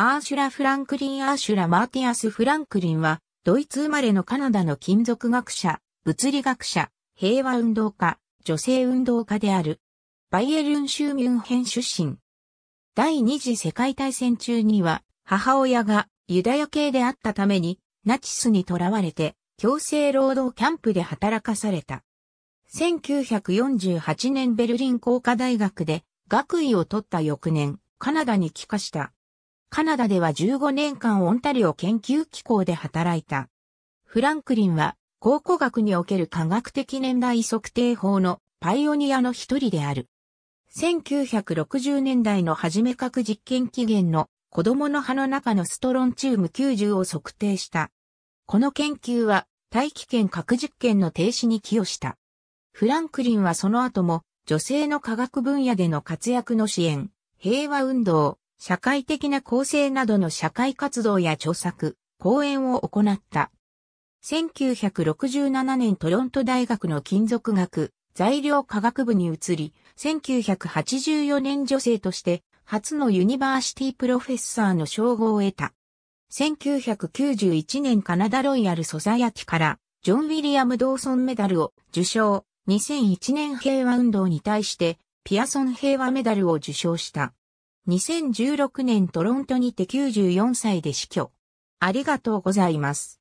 アーシュラ・フランクリン・アーシュラ・マーティアス・フランクリンは、ドイツ生まれのカナダの金属学者、物理学者、平和運動家、女性運動家である。バイエルン州ミュンヘン出身。第二次世界大戦中には、母親がユダヤ系であったために、ナチスに囚われて、強制労働キャンプで働かされた。1948年ベルリン工科大学で学位を取った翌年、カナダに帰化した。カナダでは15年間オンタリオ研究機構で働いた。フランクリンは考古学における科学的年代測定法のパイオニアの一人である。1960年代の初め核実験期限の子供の歯の中のストロンチウム90を測定した。この研究は大気圏核実験の停止に寄与した。フランクリンはその後も女性の科学分野での活躍の支援、平和運動、社会的な構成などの社会活動や著作、講演を行った。1967年トロント大学の金属学、材料科学部に移り、1984年女性として初のユニバーシティプロフェッサーの称号を得た。1991年カナダロイヤルソサヤティからジョン・ウィリアム・ドーソンメダルを受賞、2001年平和運動に対してピアソン平和メダルを受賞した。2016年トロントにて94歳で死去。ありがとうございます。